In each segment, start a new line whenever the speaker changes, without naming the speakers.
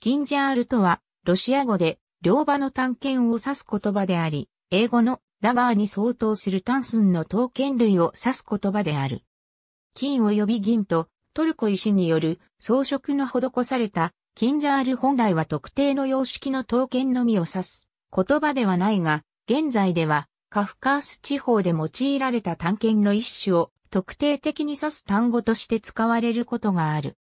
キンジャールとは、ロシア語で、両場の探検を指す言葉であり、英語のラガーに相当する単寸の刀剣類を指す言葉である。金及び銀とトルコ石による装飾の施されたキンジャール本来は特定の様式の刀剣のみを指す言葉ではないが、現在ではカフカース地方で用いられた探検の一種を特定的に指す単語として使われることがある。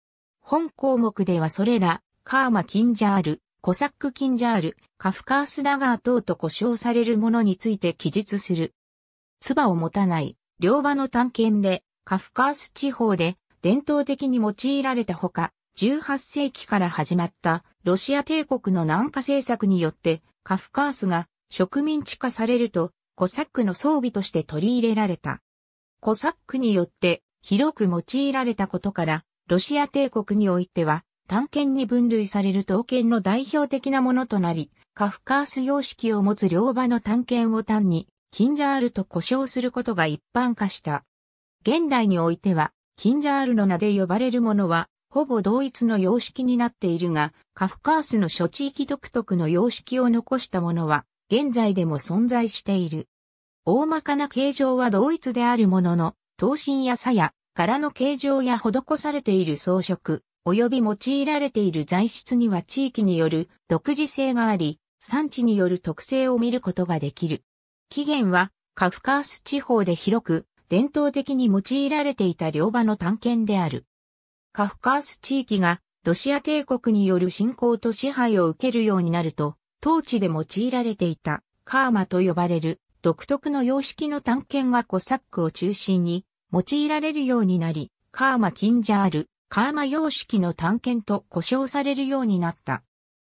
本項目ではそれらカーマ・キンジャール、コサック・キンジャール、カフカース・ダガー等と呼称されるものについて記述する。唾を持たない、両場の探検で、カフカース地方で伝統的に用いられたほか、18世紀から始まったロシア帝国の南下政策によってカフカースが植民地化されるとコサックの装備として取り入れられた。コサックによって広く用いられたことからロシア帝国においては単検に分類される刀剣の代表的なものとなり、カフカース様式を持つ両刃の単検を単に、キンジャールと呼称することが一般化した。現代においては、キンジャールの名で呼ばれるものは、ほぼ同一の様式になっているが、カフカースの諸地域独特の様式を残したものは、現在でも存在している。大まかな形状は同一であるものの、刀身や鞘、柄の形状や施されている装飾、及び用いられている材質には地域による独自性があり、産地による特性を見ることができる。起源はカフカース地方で広く伝統的に用いられていた両場の探検である。カフカース地域がロシア帝国による侵攻と支配を受けるようになると、当地で用いられていたカーマと呼ばれる独特の様式の探検がコサックを中心に用いられるようになり、カーマ・キンジャール、カーマ様式の探検と呼称されるようになった。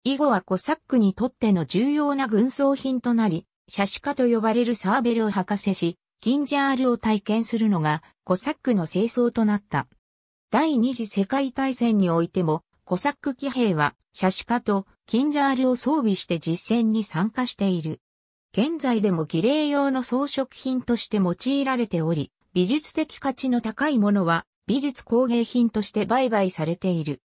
以後はコサックにとっての重要な軍装品となり、写シ家と呼ばれるサーベルを博士し、キンジャールを体験するのがコサックの清掃となった。第二次世界大戦においても、コサック騎兵は、写シ家とキンジャールを装備して実戦に参加している。現在でも儀礼用の装飾品として用いられており、美術的価値の高いものは美術工芸品として売買されている。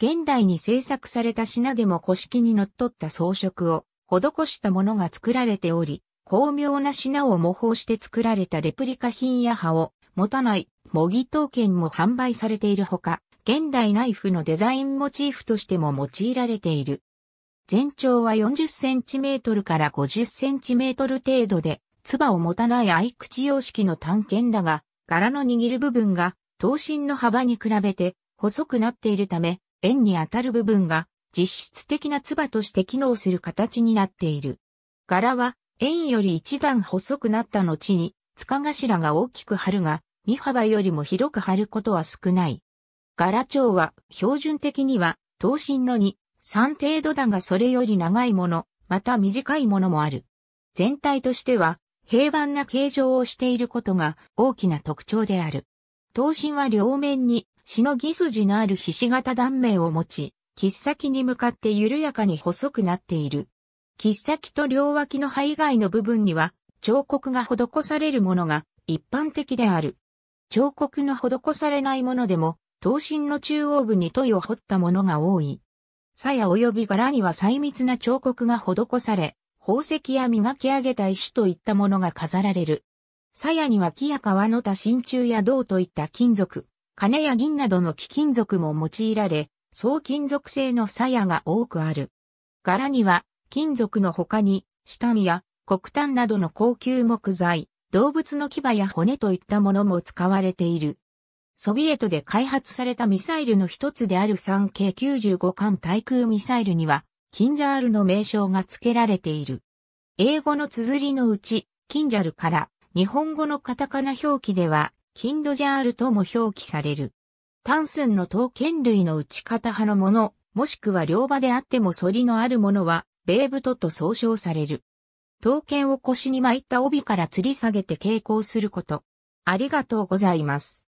現代に制作された品でも古式にのっとった装飾を施したものが作られており、巧妙な品を模倣して作られたレプリカ品や葉を持たない模擬刀剣も販売されているほか、現代ナイフのデザインモチーフとしても用いられている。全長は40センチメートルから50センチメートル程度で、唾を持たない合口様式の短剣だが、柄の握る部分が刀身の幅に比べて細くなっているため、円に当たる部分が実質的な唾として機能する形になっている。柄は円より一段細くなった後に、塚頭が大きく張るが、身幅よりも広く張ることは少ない。柄長は標準的には、刀身の2、3程度だがそれより長いもの、また短いものもある。全体としては、平板な形状をしていることが大きな特徴である。刀身は両面に、しのぎ筋のあるひし形断面を持ち、切っ先に向かって緩やかに細くなっている。切っ先と両脇の肺外の部分には、彫刻が施されるものが一般的である。彫刻の施されないものでも、刀身の中央部に問いを彫ったものが多い。鞘及び柄には細密な彫刻が施され、宝石や磨き上げた石といったものが飾られる。鞘には木や革の他真鍮や銅といった金属、金や銀などの貴金属も用いられ、総金属製の鞘が多くある。柄には、金属の他に、下見や黒炭などの高級木材、動物の牙や骨といったものも使われている。ソビエトで開発されたミサイルの一つである 3K95 艦対空ミサイルには、キンジャールの名称が付けられている。英語の綴りのうち、キンジャルから、日本語のカタカナ表記では、キンドジャールとも表記される。単寸の刀剣類の打ち方派のもの、もしくは両刃であっても反りのあるものは、ベーブトと総称される。刀剣を腰に巻いた帯から吊り下げて傾向すること。ありがとうございます。